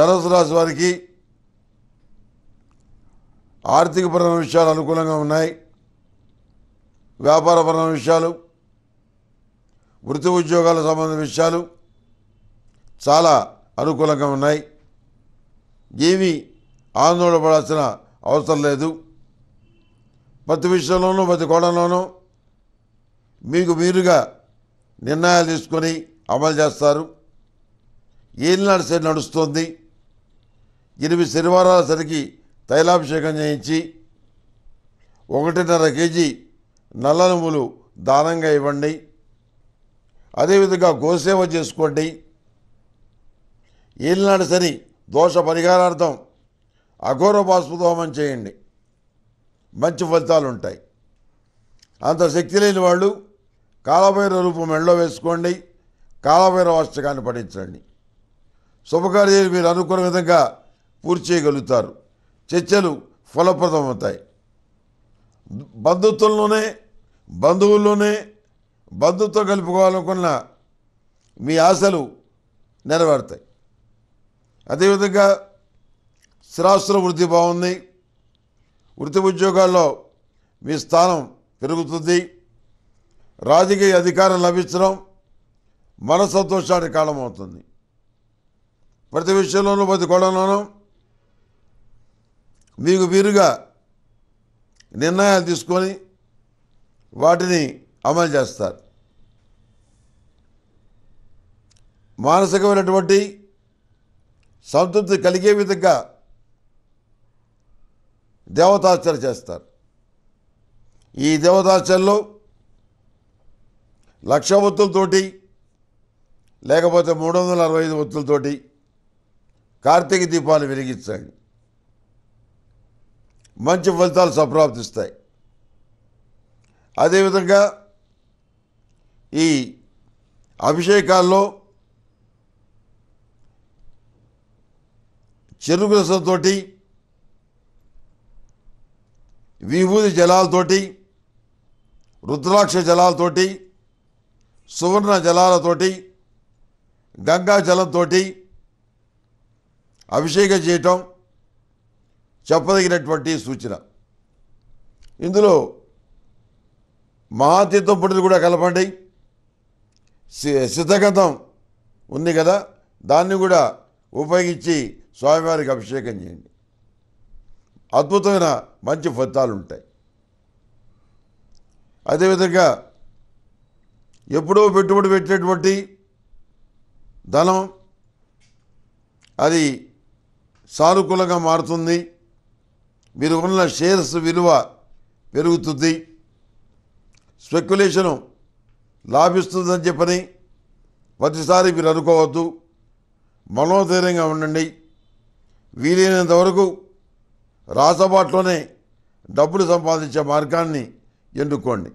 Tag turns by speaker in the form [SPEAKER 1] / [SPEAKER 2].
[SPEAKER 1] ధనసు రాశి వారికి ఆర్థికపరమైన విషయాలు అనుకూలంగా ఉన్నాయి వ్యాపారపరమైన విషయాలు వృత్తి ఉద్యోగాలకు సంబంధించిన విషయాలు చాలా అనుకూలంగా ఉన్నాయి ఏమీ ఆందోళన అవసరం లేదు ప్రతి విషయంలోనూ ప్రతి కోణంలోనూ మీకు మీరుగా నిర్ణయాలు తీసుకొని అమలు చేస్తారు ఏం నడిసే నడుస్తుంది ఎనిమిది శనివారాల సరికి తైలాభిషేకం చేయించి ఒకటిన్నర కేజీ నల్ల నువ్వులు దానంగా ఇవ్వండి అదేవిధంగా గోసేవ చేసుకోండి ఏలినాడు సరి దోష పరిహారార్థం అఘోరబాస్పుదోమం చేయండి మంచి ఫలితాలు ఉంటాయి అంత శక్తి లేని వాళ్ళు కాలభైరవ రూపం మెళ్ళో వేసుకోండి కాలభైర అష్టకాన్ని పఠించండి శుభకార్యాలు మీరు అనుకున్న విధంగా పూర్తి చేయగలుగుతారు చర్చలు ఫలప్రదమవుతాయి బంధుత్వంలోనే బంధువుల్లోనే బంధుత్వం కలుపుకోవాలనుకున్న మీ ఆశలు నెరవేరుతాయి అదేవిధంగా స్థిరాస్తుల వృద్ధి బాగుంది వృత్తి ఉద్యోగాల్లో మీ స్థానం పెరుగుతుంది రాజకీయ అధికారం లభించడం మన సంతోషానికి కాలం అవుతుంది ప్రతి విషయంలోనూ ప్రతి గొడవలోనూ మీకు వీరుగా నిర్ణయాలు తీసుకొని వాటిని అమలు చేస్తారు మానసికమైనటువంటి సంతృప్తి కలిగే విధంగా దేవతాచర చేస్తారు ఈ దేవతాచరలో లక్ష ఒత్తులతోటి లేకపోతే మూడు వందల అరవై ఐదు ఒత్తులతోటి కార్తీక దీపాలు వెలిగించండి మంచి ఫలితాలు సంప్రాప్తిస్తాయి అదేవిధంగా ఈ అభిషేకాల్లో చెరుకు రసంతో విభూతి జలాలతోటి రుద్రాక్ష జలాలతోటి సువర్ణ జలాలతోటి గంగా జలంతో అభిషేకం చేయటం చెప్పదగినటువంటి సూచన ఇందులో మహాతీర్థం పొడులు కూడా కలపండి సిద్ధగతం ఉంది కదా దాన్ని కూడా ఉపయోగించి స్వామివారికి అభిషేకం చేయండి అద్భుతమైన మంచి ఫలితాలు ఉంటాయి అదేవిధంగా ఎప్పుడో పెట్టుబడి పెట్టేటువంటి ధనం అది సానుకూలంగా మారుతుంది మీరు ఉన్న షేర్స్ విలువ పెరుగుతుంది స్పెక్యులేషను లాభిస్తుందని చెప్పని ప్రతిసారి మీరు అనుకోవద్దు మనోధైర్యంగా ఉండండి వీలైనంత వరకు రాసబాట్లోనే డబ్బులు సంపాదించే మార్గాన్ని ఎన్నుకోండి